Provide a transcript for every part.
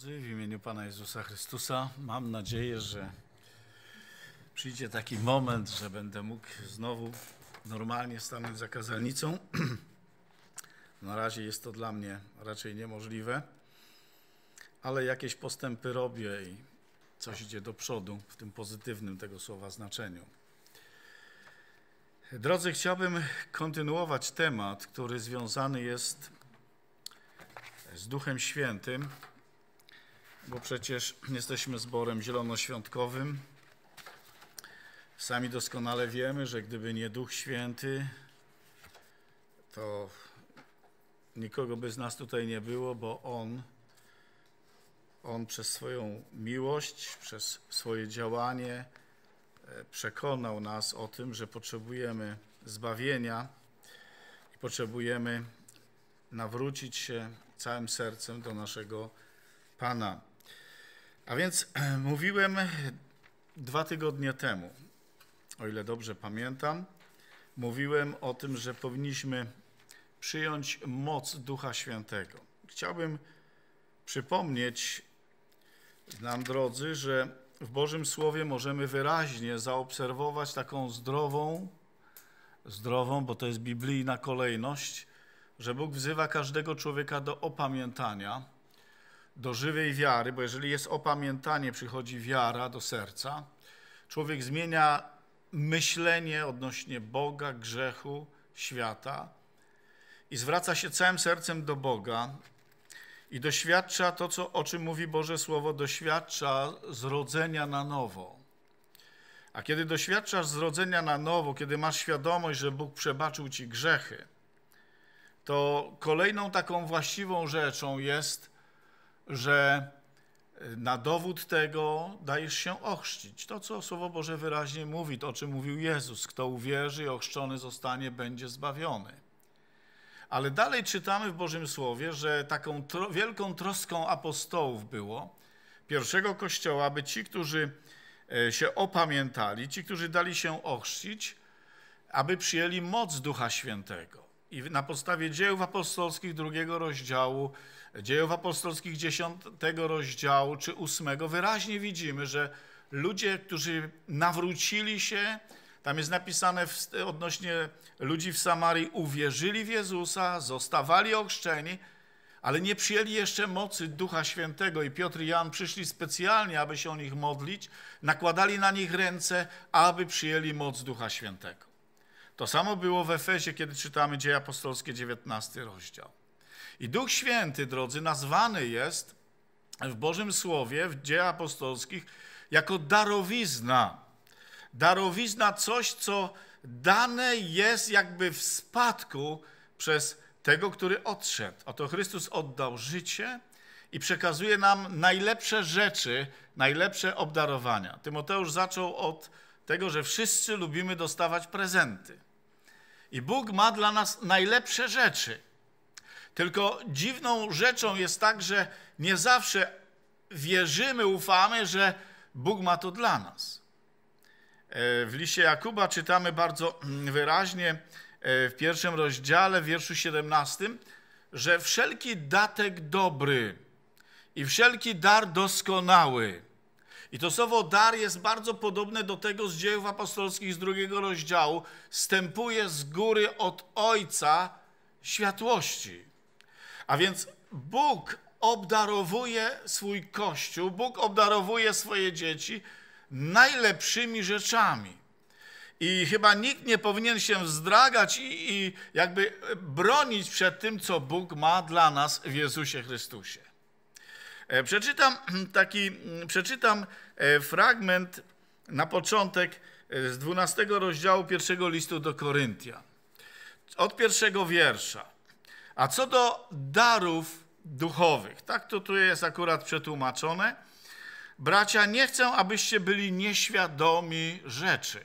drodzy, w imieniu Pana Jezusa Chrystusa. Mam nadzieję, że przyjdzie taki moment, że będę mógł znowu normalnie stanąć za kazalnicą. Na razie jest to dla mnie raczej niemożliwe, ale jakieś postępy robię i coś idzie do przodu w tym pozytywnym tego słowa znaczeniu. Drodzy, chciałbym kontynuować temat, który związany jest z Duchem Świętym bo przecież jesteśmy zborem zielonoświątkowym. Sami doskonale wiemy, że gdyby nie Duch Święty, to nikogo by z nas tutaj nie było, bo On, On przez swoją miłość, przez swoje działanie e, przekonał nas o tym, że potrzebujemy zbawienia i potrzebujemy nawrócić się całym sercem do naszego Pana. A więc mówiłem dwa tygodnie temu, o ile dobrze pamiętam, mówiłem o tym, że powinniśmy przyjąć moc Ducha Świętego. Chciałbym przypomnieć nam, drodzy, że w Bożym Słowie możemy wyraźnie zaobserwować taką zdrową, zdrową, bo to jest biblijna kolejność, że Bóg wzywa każdego człowieka do opamiętania do żywej wiary, bo jeżeli jest opamiętanie, przychodzi wiara do serca, człowiek zmienia myślenie odnośnie Boga, grzechu, świata i zwraca się całym sercem do Boga i doświadcza to, co, o czym mówi Boże Słowo, doświadcza zrodzenia na nowo. A kiedy doświadczasz zrodzenia na nowo, kiedy masz świadomość, że Bóg przebaczył ci grzechy, to kolejną taką właściwą rzeczą jest że y, na dowód tego dajesz się ochrzcić. To, co Słowo Boże wyraźnie mówi, to o czym mówił Jezus. Kto uwierzy i ochrzczony zostanie, będzie zbawiony. Ale dalej czytamy w Bożym Słowie, że taką tro wielką troską apostołów było pierwszego Kościoła, aby ci, którzy e, się opamiętali, ci, którzy dali się ochrzcić, aby przyjęli moc Ducha Świętego. I na podstawie dzieł apostolskich drugiego rozdziału Dziejów Apostolskich 10 rozdziału czy 8 wyraźnie widzimy, że ludzie, którzy nawrócili się, tam jest napisane w, odnośnie ludzi w Samarii, uwierzyli w Jezusa, zostawali ochrzczeni, ale nie przyjęli jeszcze mocy Ducha Świętego i Piotr i Jan przyszli specjalnie, aby się o nich modlić, nakładali na nich ręce, aby przyjęli moc Ducha Świętego. To samo było w Efezie, kiedy czytamy Dzieje Apostolskie, 19 rozdział. I Duch Święty, drodzy, nazwany jest w Bożym Słowie, w dziejach apostolskich, jako darowizna. Darowizna coś, co dane jest jakby w spadku przez tego, który odszedł. Oto Chrystus oddał życie i przekazuje nam najlepsze rzeczy, najlepsze obdarowania. Tymoteusz zaczął od tego, że wszyscy lubimy dostawać prezenty. I Bóg ma dla nas najlepsze rzeczy – tylko dziwną rzeczą jest tak, że nie zawsze wierzymy, ufamy, że Bóg ma to dla nas. E, w liście Jakuba czytamy bardzo mm, wyraźnie e, w pierwszym rozdziale, w wierszu 17, że wszelki datek dobry i wszelki dar doskonały. I to słowo dar jest bardzo podobne do tego z dziejów apostolskich z drugiego rozdziału. Stępuje z góry od Ojca światłości. A więc Bóg obdarowuje swój kościół, Bóg obdarowuje swoje dzieci najlepszymi rzeczami. I chyba nikt nie powinien się zdragać i, i, jakby bronić przed tym, co Bóg ma dla nas w Jezusie Chrystusie. E, przeczytam taki, przeczytam e, fragment na początek e, z 12 rozdziału pierwszego listu do Koryntian. Od pierwszego wiersza. A co do darów duchowych, tak to tu jest akurat przetłumaczone. Bracia, nie chcę, abyście byli nieświadomi rzeczy.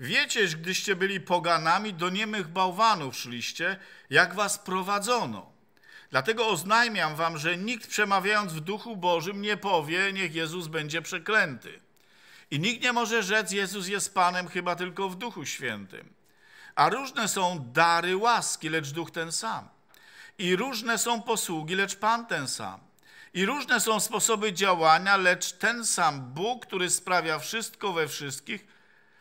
Wiecie, że gdyście byli poganami, do niemych bałwanów szliście, jak was prowadzono. Dlatego oznajmiam wam, że nikt przemawiając w Duchu Bożym nie powie, niech Jezus będzie przeklęty. I nikt nie może rzec, Jezus jest Panem, chyba tylko w Duchu Świętym a różne są dary łaski, lecz Duch ten sam. I różne są posługi, lecz Pan ten sam. I różne są sposoby działania, lecz ten sam Bóg, który sprawia wszystko we wszystkich,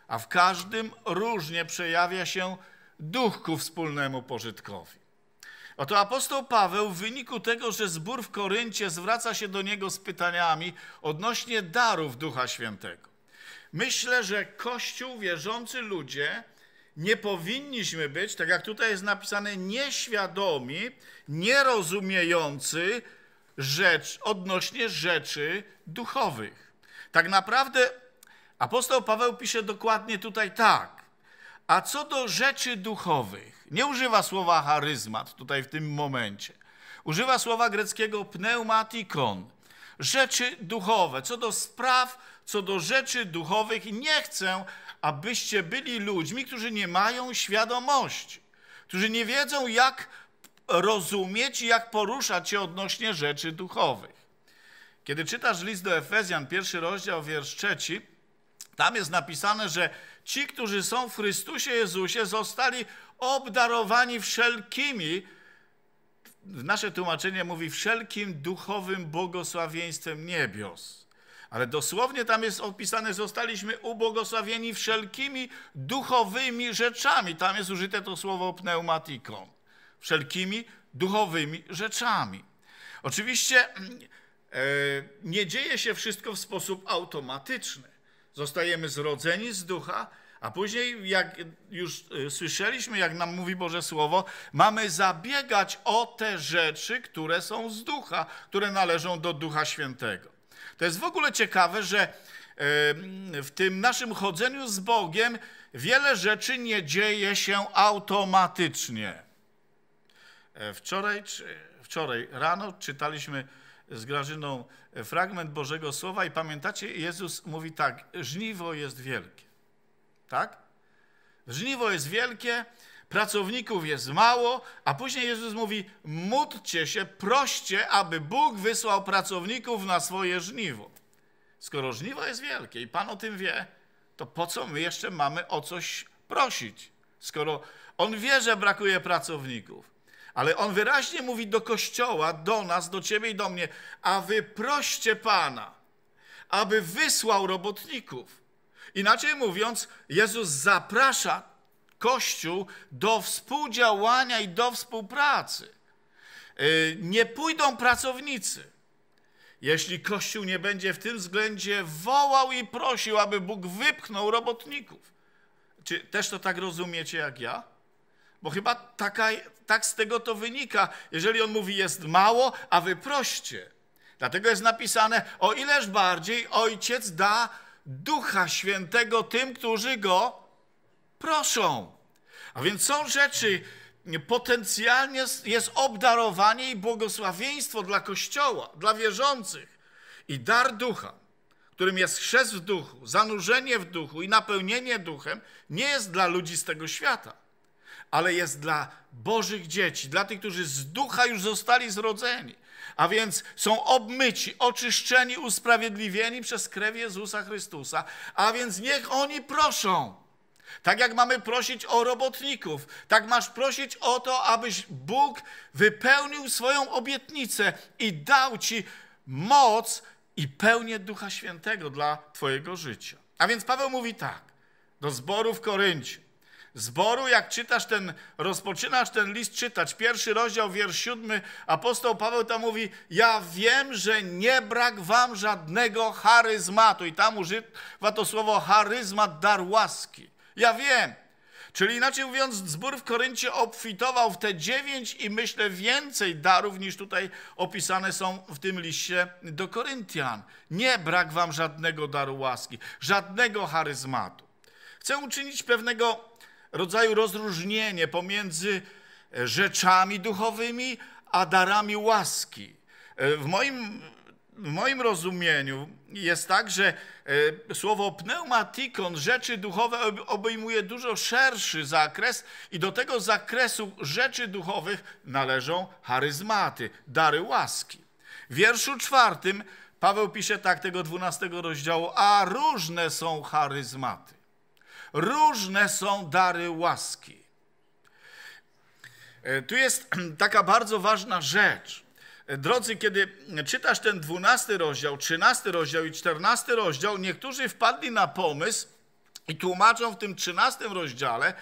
a w każdym różnie przejawia się duch ku wspólnemu pożytkowi. Oto apostoł Paweł w wyniku tego, że zbór w Koryncie zwraca się do niego z pytaniami odnośnie darów Ducha Świętego. Myślę, że Kościół, wierzący ludzie nie powinniśmy być, tak jak tutaj jest napisane, nieświadomi, nierozumiejący rzecz odnośnie rzeczy duchowych. Tak naprawdę apostoł Paweł pisze dokładnie tutaj tak. A co do rzeczy duchowych, nie używa słowa charyzmat tutaj w tym momencie. Używa słowa greckiego pneumatikon. Rzeczy duchowe, co do spraw, co do rzeczy duchowych, nie chcę, abyście byli ludźmi, którzy nie mają świadomości, którzy nie wiedzą, jak rozumieć i jak poruszać się odnośnie rzeczy duchowych. Kiedy czytasz list do Efezjan, pierwszy rozdział, wiersz trzeci, tam jest napisane, że ci, którzy są w Chrystusie Jezusie, zostali obdarowani wszelkimi, nasze tłumaczenie mówi wszelkim duchowym błogosławieństwem niebios ale dosłownie tam jest opisane, zostaliśmy ubogosławieni wszelkimi duchowymi rzeczami. Tam jest użyte to słowo pneumatiką. Wszelkimi duchowymi rzeczami. Oczywiście mm, e, nie dzieje się wszystko w sposób automatyczny. Zostajemy zrodzeni z ducha, a później, jak już e, słyszeliśmy, jak nam mówi Boże Słowo, mamy zabiegać o te rzeczy, które są z ducha, które należą do Ducha Świętego. To jest w ogóle ciekawe, że w tym naszym chodzeniu z Bogiem wiele rzeczy nie dzieje się automatycznie. E, wczoraj, wczoraj rano czytaliśmy z Grażyną fragment Bożego Słowa i pamiętacie, Jezus mówi tak, żniwo jest wielkie. Tak? Żniwo jest wielkie, pracowników jest mało, a później Jezus mówi: módlcie się, proście, aby Bóg wysłał pracowników na swoje żniwo. Skoro żniwo jest wielkie i Pan o tym wie, to po co my jeszcze mamy o coś prosić? Skoro on wie, że brakuje pracowników. Ale on wyraźnie mówi do kościoła, do nas, do ciebie i do mnie, a wy proście Pana, aby wysłał robotników. Inaczej mówiąc, Jezus zaprasza Kościół do współdziałania i do współpracy. Y, nie pójdą pracownicy. Jeśli Kościół nie będzie w tym względzie wołał i prosił, aby Bóg wypchnął robotników. Czy też to tak rozumiecie jak ja? Bo chyba taka, tak z tego to wynika. Jeżeli on mówi, jest mało, a wy proście. Dlatego jest napisane, o ileż bardziej ojciec da ducha świętego tym, którzy go proszą. A więc są rzeczy, potencjalnie jest obdarowanie i błogosławieństwo dla Kościoła, dla wierzących. I dar ducha, którym jest chrzest w duchu, zanurzenie w duchu i napełnienie duchem, nie jest dla ludzi z tego świata, ale jest dla Bożych dzieci, dla tych, którzy z ducha już zostali zrodzeni. A więc są obmyci, oczyszczeni, usprawiedliwieni przez krew Jezusa Chrystusa. A więc niech oni proszą. Tak jak mamy prosić o robotników, tak masz prosić o to, abyś Bóg wypełnił swoją obietnicę i dał ci moc i pełnię Ducha Świętego dla Twojego życia. A więc Paweł mówi tak do zboru w Koryncie. Zboru, jak czytasz ten, rozpoczynasz ten list czytać, pierwszy rozdział, wiersz siódmy, apostoł Paweł tam mówi, ja wiem, że nie brak wam żadnego charyzmatu. I tam używa to słowo charyzmat, dar łaski. Ja wiem. Czyli inaczej mówiąc, zbór w Koryncie obfitował w te dziewięć i myślę więcej darów niż tutaj opisane są w tym liście do Koryntian. Nie brak wam żadnego daru łaski, żadnego charyzmatu. Chcę uczynić pewnego rodzaju rozróżnienie pomiędzy e, rzeczami duchowymi a darami łaski. E, w moim w moim rozumieniu jest tak, że e, słowo pneumatikon, rzeczy duchowe, obejmuje dużo szerszy zakres i do tego zakresu rzeczy duchowych należą charyzmaty, dary łaski. W wierszu czwartym Paweł pisze tak tego dwunastego rozdziału, a różne są charyzmaty, różne są dary łaski. E, tu jest taka bardzo ważna rzecz – Drodzy, kiedy czytasz ten 12 rozdział, 13 rozdział i 14 rozdział, niektórzy wpadli na pomysł i tłumaczą w tym 13 rozdziale,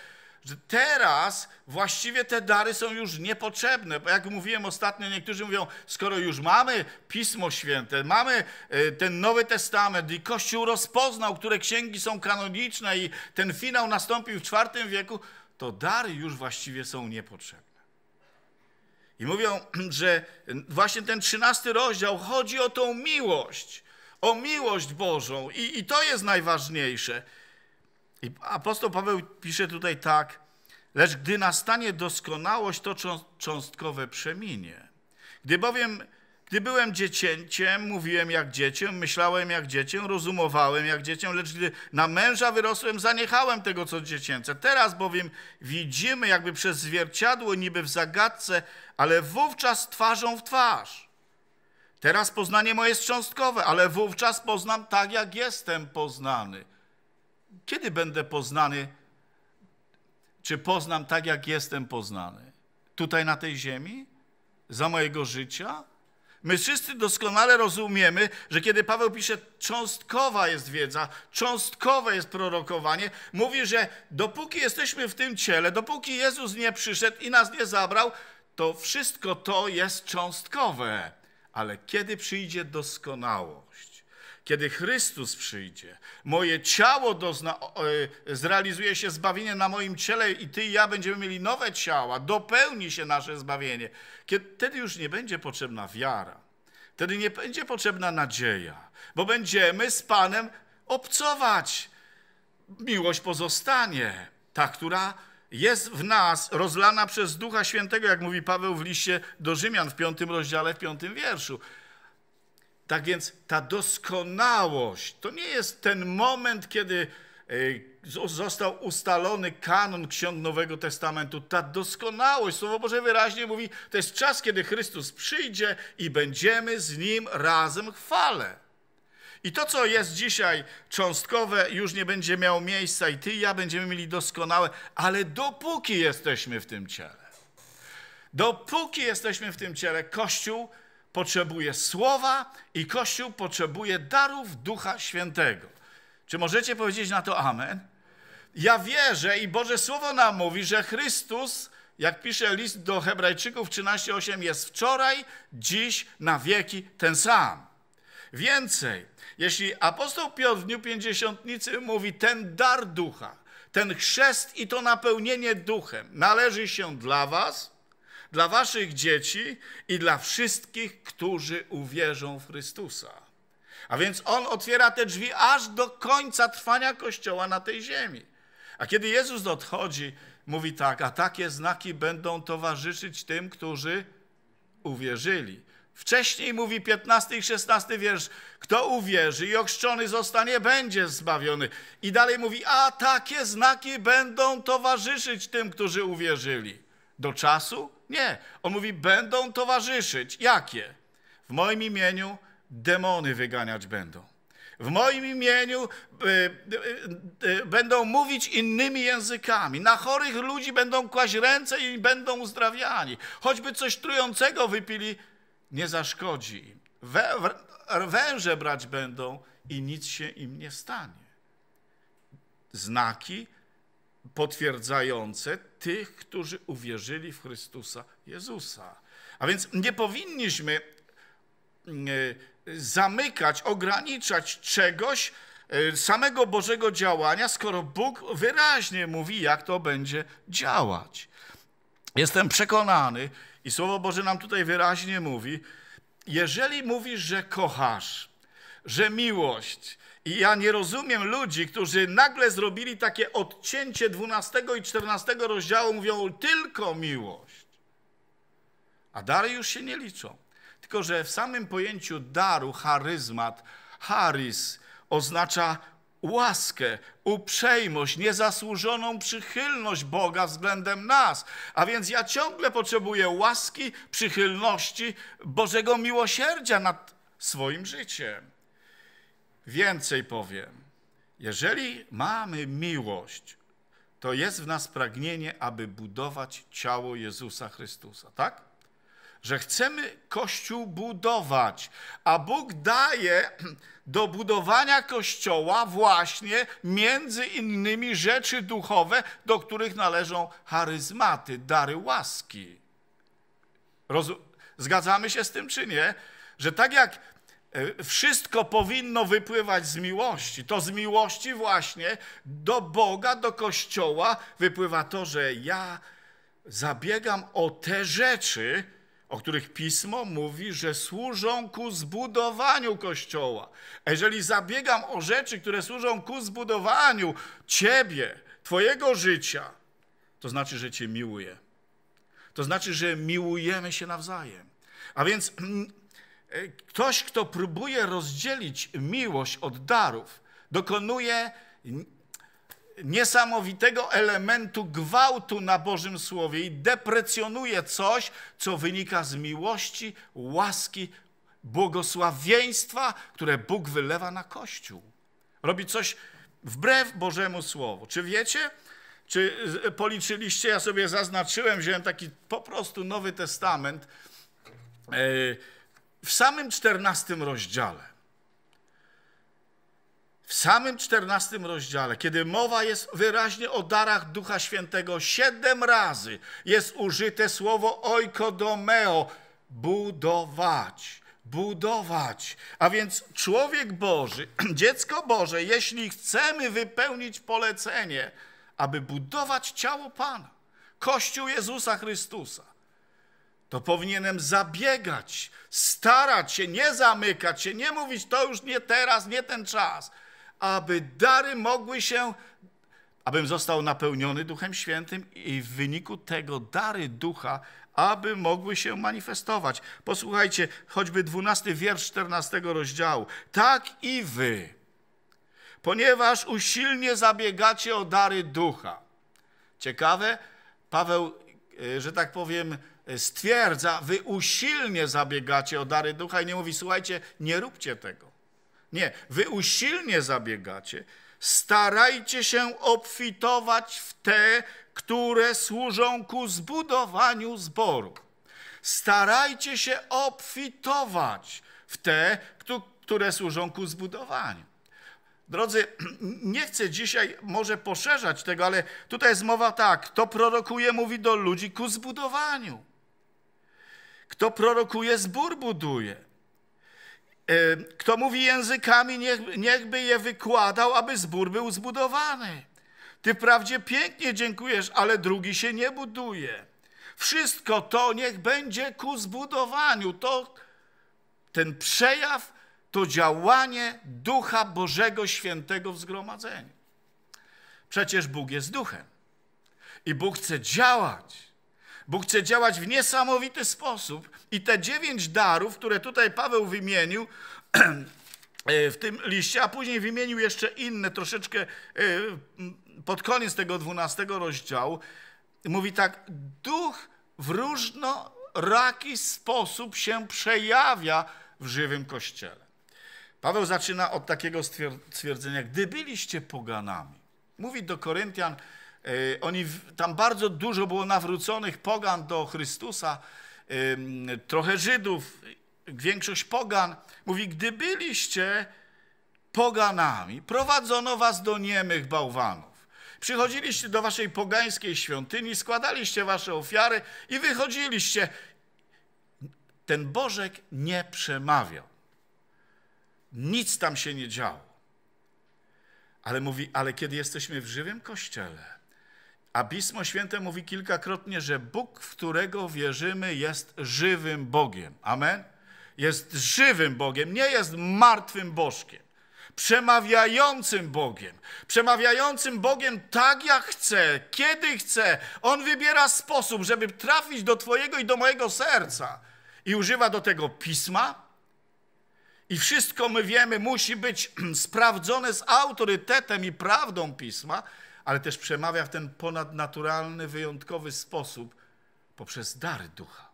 że teraz właściwie te dary są już niepotrzebne, bo jak mówiłem ostatnio, niektórzy mówią, skoro już mamy Pismo Święte, mamy e, ten Nowy Testament i Kościół rozpoznał, które księgi są kanoniczne i ten finał nastąpił w IV wieku, to dary już właściwie są niepotrzebne. I mówią, że właśnie ten trzynasty rozdział chodzi o tą miłość, o miłość Bożą i, i to jest najważniejsze. I apostoł Paweł pisze tutaj tak, lecz gdy nastanie doskonałość, to cząstkowe przeminie. Gdy bowiem gdy byłem dziecięciem, mówiłem jak dziecię, myślałem jak dziecię, rozumowałem jak dziecię, lecz gdy na męża wyrosłem, zaniechałem tego, co dziecięce. Teraz bowiem widzimy jakby przez zwierciadło, niby w zagadce, ale wówczas twarzą w twarz. Teraz poznanie moje jest cząstkowe, ale wówczas poznam tak, jak jestem poznany. Kiedy będę poznany? Czy poznam tak, jak jestem poznany? Tutaj na tej ziemi? Za mojego życia? My wszyscy doskonale rozumiemy, że kiedy Paweł pisze, cząstkowa jest wiedza, cząstkowe jest prorokowanie, mówi, że dopóki jesteśmy w tym ciele, dopóki Jezus nie przyszedł i nas nie zabrał, to wszystko to jest cząstkowe. Ale kiedy przyjdzie doskonałość? Kiedy Chrystus przyjdzie, moje ciało dozna, e, zrealizuje się zbawienie na moim ciele i ty i ja będziemy mieli nowe ciała, dopełni się nasze zbawienie. Kiedy, wtedy już nie będzie potrzebna wiara, wtedy nie będzie potrzebna nadzieja, bo będziemy z Panem obcować. Miłość pozostanie, ta, która jest w nas rozlana przez Ducha Świętego, jak mówi Paweł w liście do Rzymian w piątym rozdziale, w piątym wierszu. Tak więc ta doskonałość to nie jest ten moment, kiedy e, został ustalony kanon ksiąg Nowego Testamentu. Ta doskonałość, Słowo Boże wyraźnie mówi, to jest czas, kiedy Chrystus przyjdzie i będziemy z Nim razem chwale. I to, co jest dzisiaj cząstkowe, już nie będzie miało miejsca i ty i ja będziemy mieli doskonałe, ale dopóki jesteśmy w tym ciele, dopóki jesteśmy w tym ciele, Kościół potrzebuje słowa i Kościół potrzebuje darów Ducha Świętego. Czy możecie powiedzieć na to amen? Ja wierzę i Boże Słowo nam mówi, że Chrystus, jak pisze list do Hebrajczyków 13:8, jest wczoraj, dziś, na wieki ten sam. Więcej, jeśli apostoł Piotr w dniu pięćdziesiątnicy mówi ten dar ducha, ten chrzest i to napełnienie duchem należy się dla was, dla waszych dzieci i dla wszystkich, którzy uwierzą w Chrystusa. A więc on otwiera te drzwi aż do końca trwania Kościoła na tej ziemi. A kiedy Jezus odchodzi, mówi tak, a takie znaki będą towarzyszyć tym, którzy uwierzyli. Wcześniej mówi 15 i 16 wiersz, kto uwierzy i ochrzczony zostanie, będzie zbawiony. I dalej mówi, a takie znaki będą towarzyszyć tym, którzy uwierzyli. Do czasu? Nie. On mówi, będą towarzyszyć. Jakie? W moim imieniu demony wyganiać będą. W moim imieniu y, y, y, będą mówić innymi językami. Na chorych ludzi będą kłaść ręce i będą uzdrawiani. Choćby coś trującego wypili, nie zaszkodzi im. Wę, węże brać będą i nic się im nie stanie. Znaki potwierdzające tych, którzy uwierzyli w Chrystusa Jezusa. A więc nie powinniśmy e, zamykać, ograniczać czegoś, e, samego Bożego działania, skoro Bóg wyraźnie mówi, jak to będzie działać. Jestem przekonany, i Słowo Boże nam tutaj wyraźnie mówi, jeżeli mówisz, że kochasz, że miłość, i ja nie rozumiem ludzi, którzy nagle zrobili takie odcięcie 12 i 14 rozdziału, mówią tylko miłość. A dary już się nie liczą. Tylko, że w samym pojęciu daru, charyzmat, charis oznacza łaskę, uprzejmość, niezasłużoną przychylność Boga względem nas. A więc ja ciągle potrzebuję łaski, przychylności, Bożego miłosierdzia nad swoim życiem. Więcej powiem. Jeżeli mamy miłość, to jest w nas pragnienie, aby budować ciało Jezusa Chrystusa, tak? Że chcemy Kościół budować, a Bóg daje do budowania Kościoła właśnie między innymi rzeczy duchowe, do których należą charyzmaty, dary łaski. Rozum Zgadzamy się z tym, czy nie? Że tak jak E, wszystko powinno wypływać z miłości. To z miłości właśnie do Boga, do Kościoła wypływa to, że ja zabiegam o te rzeczy, o których pismo mówi, że służą ku zbudowaniu Kościoła. jeżeli zabiegam o rzeczy, które służą ku zbudowaniu ciebie, twojego życia, to znaczy, że cię miłuję. To znaczy, że miłujemy się nawzajem. A więc mm, ktoś, kto próbuje rozdzielić miłość od darów, dokonuje niesamowitego elementu gwałtu na Bożym Słowie i deprecjonuje coś, co wynika z miłości, łaski, błogosławieństwa, które Bóg wylewa na Kościół. Robi coś wbrew Bożemu Słowu. Czy wiecie, czy policzyliście, ja sobie zaznaczyłem, wziąłem taki po prostu Nowy Testament, yy, w samym czternastym rozdziale, w samym czternastym rozdziale, kiedy mowa jest wyraźnie o darach Ducha Świętego, siedem razy jest użyte słowo oikodomeo, budować, budować. A więc człowiek Boży, dziecko Boże, jeśli chcemy wypełnić polecenie, aby budować ciało Pana, Kościół Jezusa Chrystusa, to powinienem zabiegać, starać się, nie zamykać się, nie mówić to już nie teraz, nie ten czas, aby dary mogły się, abym został napełniony Duchem Świętym i w wyniku tego dary Ducha, aby mogły się manifestować. Posłuchajcie, choćby 12 wiersz 14 rozdziału. Tak i wy, ponieważ usilnie zabiegacie o dary Ducha. Ciekawe, Paweł, y, że tak powiem, stwierdza, wy usilnie zabiegacie o dary ducha i nie mówi, słuchajcie, nie róbcie tego. Nie, wy usilnie zabiegacie. Starajcie się obfitować w te, które służą ku zbudowaniu zboru. Starajcie się obfitować w te, które służą ku zbudowaniu. Drodzy, nie chcę dzisiaj może poszerzać tego, ale tutaj jest mowa tak, kto prorokuje, mówi do ludzi ku zbudowaniu. Kto prorokuje, zbór buduje. E, kto mówi językami, niech, niechby je wykładał, aby zbór był zbudowany. Ty wprawdzie pięknie dziękujesz, ale drugi się nie buduje. Wszystko to niech będzie ku zbudowaniu. To ten przejaw, to działanie Ducha Bożego Świętego w zgromadzeniu. Przecież Bóg jest duchem i Bóg chce działać. Bóg chce działać w niesamowity sposób i te dziewięć darów, które tutaj Paweł wymienił, e, w tym liście, a później wymienił jeszcze inne, troszeczkę e, pod koniec tego dwunastego rozdziału. Mówi tak, duch w różnoraki sposób się przejawia w żywym Kościele. Paweł zaczyna od takiego stwierdzenia, gdy byliście poganami. Mówi do Koryntian, Y, oni, tam bardzo dużo było nawróconych pogan do Chrystusa, trochę Żydów, większość pogan. Mówi, gdy byliście poganami, prowadzono was do niemych bałwanów. Przychodziliście do waszej pogańskiej świątyni, składaliście wasze ofiary i wychodziliście. Ten Bożek nie przemawiał. Nic tam się nie działo. Ale mówi, ale kiedy jesteśmy w żywym kościele, a Pismo Święte mówi kilkakrotnie, że Bóg, w którego wierzymy, jest żywym Bogiem. Amen? Jest żywym Bogiem, nie jest martwym Bożkiem. Przemawiającym Bogiem. Przemawiającym Bogiem tak jak chce, kiedy chce. On wybiera sposób, żeby trafić do Twojego i do mojego serca. I używa do tego pisma, i wszystko my wiemy, musi być sprawdzone z autorytetem i prawdą pisma, ale też przemawia w ten ponadnaturalny, wyjątkowy sposób poprzez dary ducha,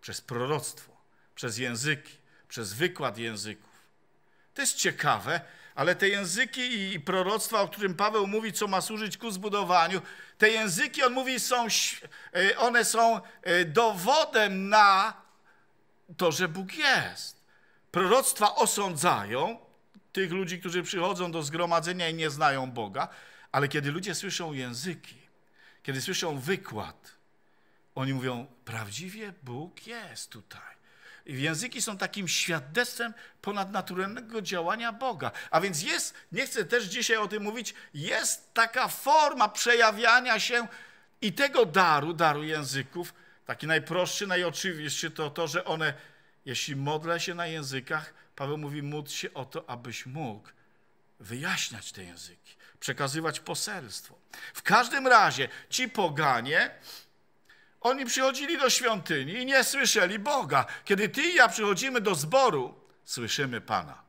przez proroctwo, przez języki, przez wykład języków. To jest ciekawe, ale te języki i proroctwa, o którym Paweł mówi, co ma służyć ku zbudowaniu, te języki, on mówi, są, e, one są e, dowodem na to, że Bóg jest. Proroctwa osądzają tych ludzi, którzy przychodzą do zgromadzenia i nie znają Boga, ale kiedy ludzie słyszą języki, kiedy słyszą wykład, oni mówią: Prawdziwie Bóg jest tutaj. I języki są takim świadectwem ponadnaturalnego działania Boga. A więc jest, nie chcę też dzisiaj o tym mówić, jest taka forma przejawiania się i tego daru, daru języków, taki najprostszy, najoczywistszy, to to, że one, jeśli modlę się na językach, Paweł mówi, módl się o to, abyś mógł wyjaśniać te języki przekazywać poselstwo. W każdym razie ci poganie, oni przychodzili do świątyni i nie słyszeli Boga. Kiedy ty i ja przychodzimy do zboru, słyszymy Pana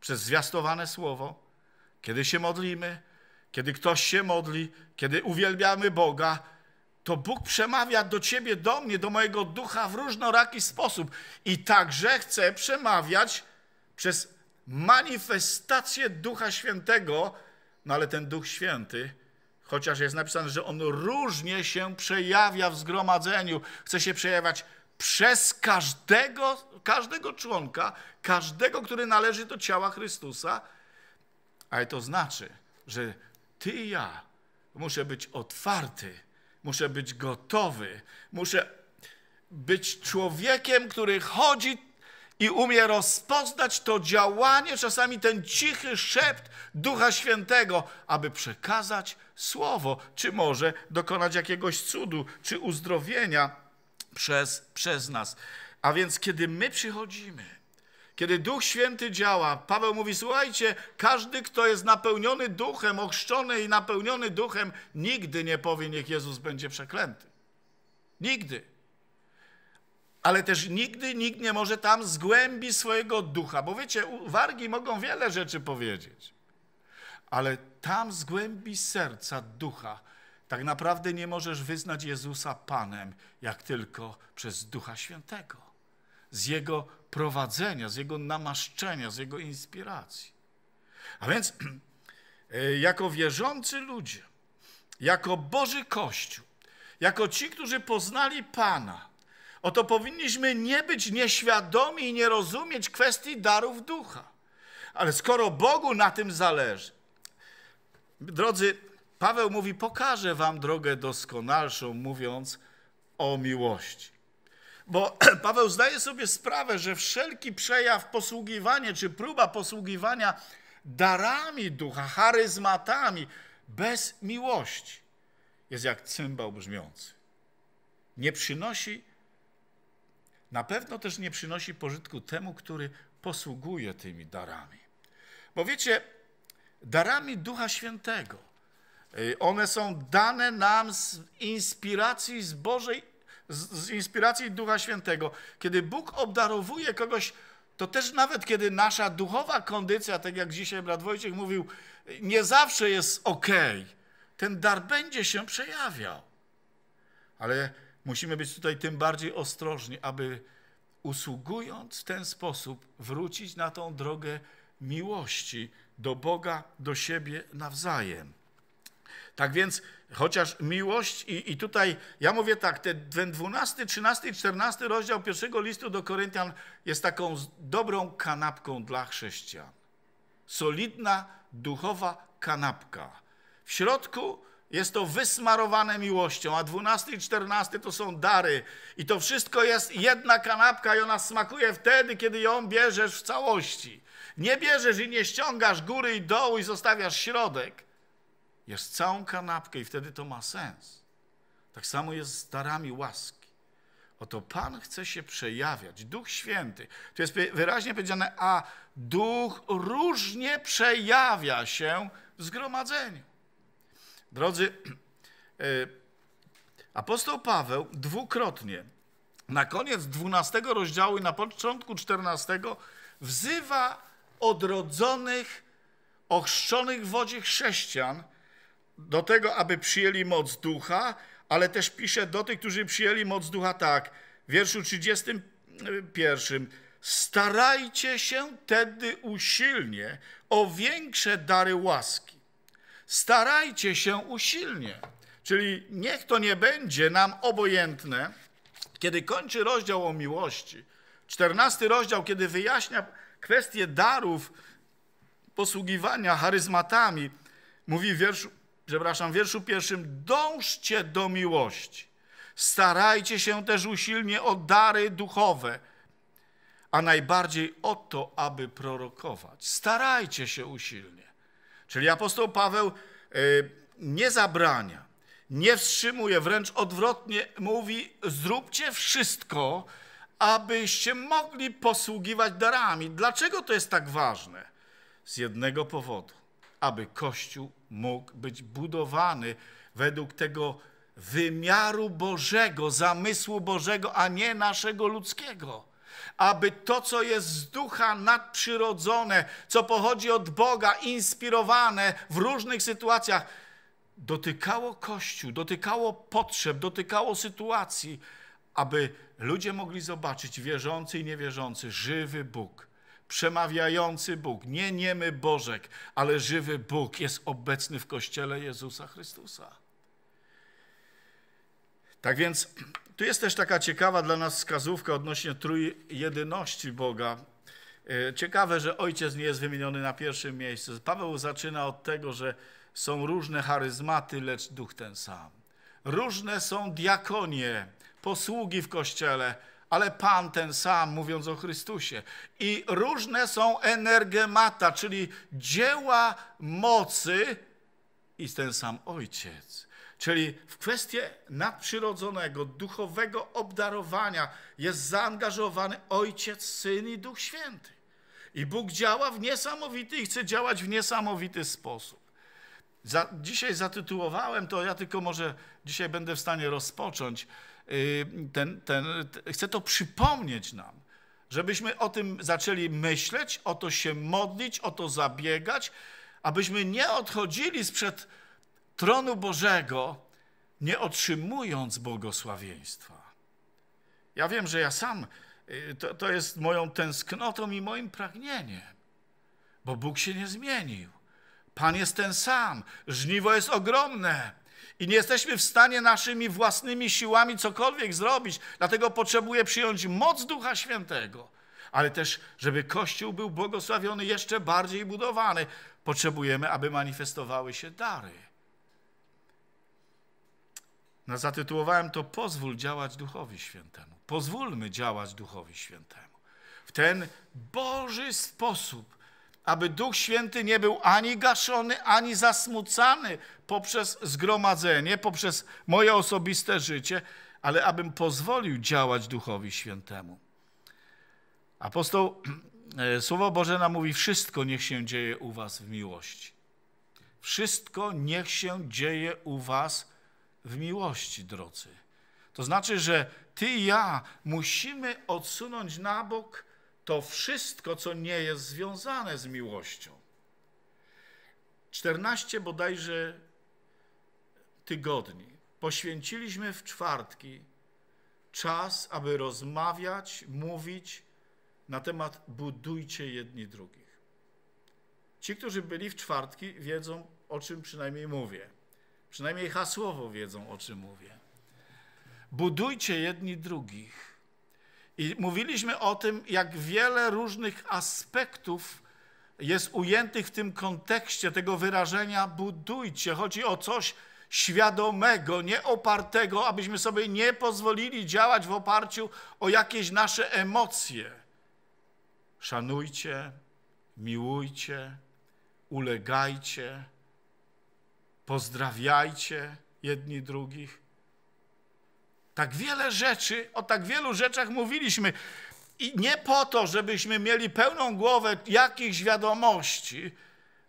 przez zwiastowane słowo, kiedy się modlimy, kiedy ktoś się modli, kiedy uwielbiamy Boga, to Bóg przemawia do ciebie, do mnie, do mojego ducha w różnoraki sposób. I także chce przemawiać przez manifestację Ducha Świętego, no ale ten Duch Święty, chociaż jest napisane, że on różnie się przejawia w zgromadzeniu, chce się przejawiać przez każdego, każdego członka, każdego, który należy do ciała Chrystusa. Ale to znaczy, że ty i ja muszę być otwarty, muszę być gotowy, muszę być człowiekiem, który chodzi i umie rozpoznać to działanie, czasami ten cichy szept Ducha Świętego, aby przekazać słowo, czy może dokonać jakiegoś cudu, czy uzdrowienia przez, przez nas. A więc, kiedy my przychodzimy, kiedy Duch Święty działa, Paweł mówi: Słuchajcie, każdy, kto jest napełniony duchem, ochrzczony i napełniony duchem, nigdy nie powie, niech Jezus będzie przeklęty. Nigdy ale też nigdy nikt nie może tam zgłębi swojego ducha, bo wiecie, wargi mogą wiele rzeczy powiedzieć, ale tam zgłębi serca ducha. Tak naprawdę nie możesz wyznać Jezusa Panem, jak tylko przez Ducha Świętego, z Jego prowadzenia, z Jego namaszczenia, z Jego inspiracji. A więc e, jako wierzący ludzie, jako Boży Kościół, jako ci, którzy poznali Pana, oto powinniśmy nie być nieświadomi i nie rozumieć kwestii darów ducha. Ale skoro Bogu na tym zależy, drodzy, Paweł mówi: Pokażę wam drogę doskonalszą, mówiąc o miłości. Bo Paweł zdaje sobie sprawę, że wszelki przejaw posługiwania czy próba posługiwania darami ducha, charyzmatami bez miłości jest jak cymbał brzmiący. Nie przynosi na pewno też nie przynosi pożytku temu, który posługuje tymi darami. Bo wiecie, darami Ducha Świętego, y, one są dane nam z inspiracji z Bożej, z inspiracji Ducha Świętego. Kiedy Bóg obdarowuje kogoś, to też nawet kiedy nasza duchowa kondycja, tak jak dzisiaj brat Wojciech mówił, nie zawsze jest ok, ten dar będzie się przejawiał. Ale Musimy być tutaj tym bardziej ostrożni, aby usługując w ten sposób, wrócić na tą drogę miłości do Boga, do siebie nawzajem. Tak więc, chociaż miłość, i, i tutaj ja mówię tak, ten 12, 13 i 14 rozdział pierwszego listu do Koryntian jest taką dobrą kanapką dla chrześcijan. Solidna, duchowa kanapka. W środku jest to wysmarowane miłością, a 12 i 14 to są dary. I to wszystko jest jedna kanapka i ona smakuje wtedy, kiedy ją bierzesz w całości. Nie bierzesz i nie ściągasz góry i dołu i zostawiasz środek. Jest całą kanapkę i wtedy to ma sens. Tak samo jest z darami łaski. Oto Pan chce się przejawiać. Duch Święty. Tu jest wyraźnie powiedziane, a Duch różnie przejawia się w zgromadzeniu. Drodzy, e, apostoł Paweł dwukrotnie, na koniec 12 rozdziału i na początku 14, wzywa odrodzonych, ochrzczonych w wodzie chrześcijan do tego, aby przyjęli moc ducha, ale też pisze do tych, którzy przyjęli moc ducha tak, w wierszu 31. Starajcie się tedy usilnie o większe dary łaski starajcie się usilnie. Czyli niech to nie będzie nam obojętne, kiedy kończy rozdział o miłości. Czternasty rozdział, kiedy wyjaśnia kwestię darów, posługiwania charyzmatami, mówi w wierszu, przepraszam, w wierszu pierwszym, dążcie do miłości. Starajcie się też usilnie o dary duchowe, a najbardziej o to, aby prorokować. Starajcie się usilnie. Czyli apostoł Paweł y, nie zabrania, nie wstrzymuje, wręcz odwrotnie mówi: zróbcie wszystko, abyście mogli posługiwać darami. Dlaczego to jest tak ważne? Z jednego powodu, aby Kościół mógł być budowany według tego wymiaru Bożego, zamysłu Bożego, a nie naszego ludzkiego aby to, co jest z ducha nadprzyrodzone, co pochodzi od Boga, inspirowane w różnych sytuacjach, dotykało Kościół, dotykało potrzeb, dotykało sytuacji, aby ludzie mogli zobaczyć, wierzący i niewierzący, żywy Bóg, przemawiający Bóg, nie niemy Bożek, ale żywy Bóg jest obecny w Kościele Jezusa Chrystusa. Tak więc tu jest też taka ciekawa dla nas wskazówka odnośnie trójjedyności Boga. E, ciekawe, że Ojciec nie jest wymieniony na pierwszym miejscu. Paweł zaczyna od tego, że są różne charyzmaty, lecz Duch ten sam. Różne są diakonie, posługi w Kościele, ale Pan ten sam, mówiąc o Chrystusie. I różne są energemata, czyli dzieła mocy i ten sam Ojciec. Czyli w kwestię nadprzyrodzonego, duchowego obdarowania jest zaangażowany Ojciec, Syn i Duch Święty. I Bóg działa w niesamowity i chce działać w niesamowity sposób. Za, dzisiaj zatytułowałem to, ja tylko może dzisiaj będę w stanie rozpocząć. Yy, ten, ten, chcę to przypomnieć nam, żebyśmy o tym zaczęli myśleć, o to się modlić, o to zabiegać, abyśmy nie odchodzili sprzed tronu Bożego, nie otrzymując błogosławieństwa. Ja wiem, że ja sam, y, to, to jest moją tęsknotą i moim pragnieniem, bo Bóg się nie zmienił. Pan jest ten sam, żniwo jest ogromne i nie jesteśmy w stanie naszymi własnymi siłami cokolwiek zrobić, dlatego potrzebuję przyjąć moc Ducha Świętego, ale też, żeby Kościół był błogosławiony jeszcze bardziej budowany, potrzebujemy, aby manifestowały się dary. No, zatytułowałem to Pozwól działać Duchowi Świętemu. Pozwólmy działać Duchowi Świętemu. W ten Boży sposób, aby Duch Święty nie był ani gaszony, ani zasmucany poprzez zgromadzenie, poprzez moje osobiste życie, ale abym pozwolił działać Duchowi Świętemu. Apostoł, e, Słowo Boże nam mówi, wszystko niech się dzieje u was w miłości. Wszystko niech się dzieje u was w miłości, drodzy. To znaczy, że ty i ja musimy odsunąć na bok to wszystko, co nie jest związane z miłością. 14 bodajże tygodni poświęciliśmy w czwartki czas, aby rozmawiać, mówić na temat budujcie jedni drugich. Ci, którzy byli w czwartki, wiedzą, o czym przynajmniej mówię. Przynajmniej hasłowo wiedzą, o czym mówię. Budujcie jedni drugich. I mówiliśmy o tym, jak wiele różnych aspektów jest ujętych w tym kontekście tego wyrażenia budujcie. Chodzi o coś świadomego, nieopartego, abyśmy sobie nie pozwolili działać w oparciu o jakieś nasze emocje. Szanujcie, miłujcie, ulegajcie, pozdrawiajcie jedni drugich. Tak wiele rzeczy, o tak wielu rzeczach mówiliśmy. I nie po to, żebyśmy mieli pełną głowę jakichś wiadomości,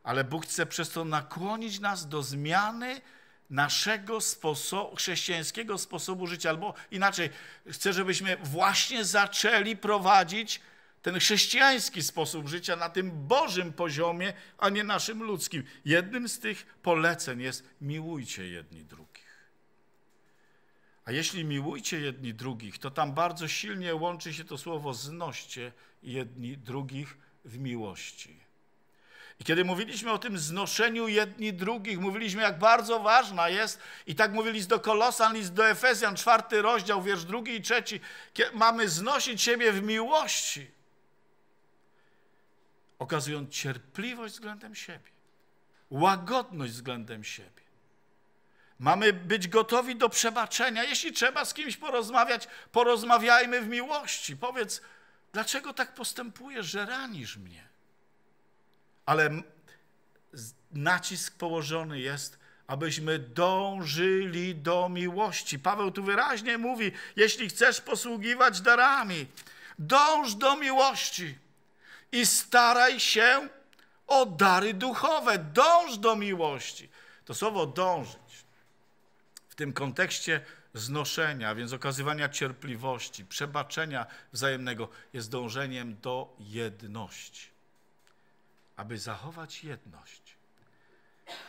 ale Bóg chce przez to nakłonić nas do zmiany naszego sposobu, chrześcijańskiego sposobu życia, albo inaczej, chce, żebyśmy właśnie zaczęli prowadzić ten chrześcijański sposób życia na tym Bożym poziomie, a nie naszym ludzkim. Jednym z tych poleceń jest miłujcie jedni drugich. A jeśli miłujcie jedni drugich, to tam bardzo silnie łączy się to słowo znoście jedni drugich w miłości. I kiedy mówiliśmy o tym znoszeniu jedni drugich, mówiliśmy, jak bardzo ważna jest, i tak mówili list do Kolosan, list do Efezjan, czwarty rozdział, wiersz drugi i trzeci, mamy znosić siebie w miłości okazując cierpliwość względem siebie, łagodność względem siebie. Mamy być gotowi do przebaczenia. Jeśli trzeba z kimś porozmawiać, porozmawiajmy w miłości. Powiedz, dlaczego tak postępujesz, że ranisz mnie? Ale nacisk położony jest, abyśmy dążyli do miłości. Paweł tu wyraźnie mówi: jeśli chcesz posługiwać darami, dąż do miłości i staraj się o dary duchowe. Dąż do miłości. To słowo dążyć w tym kontekście znoszenia, więc okazywania cierpliwości, przebaczenia wzajemnego jest dążeniem do jedności. Aby zachować jedność.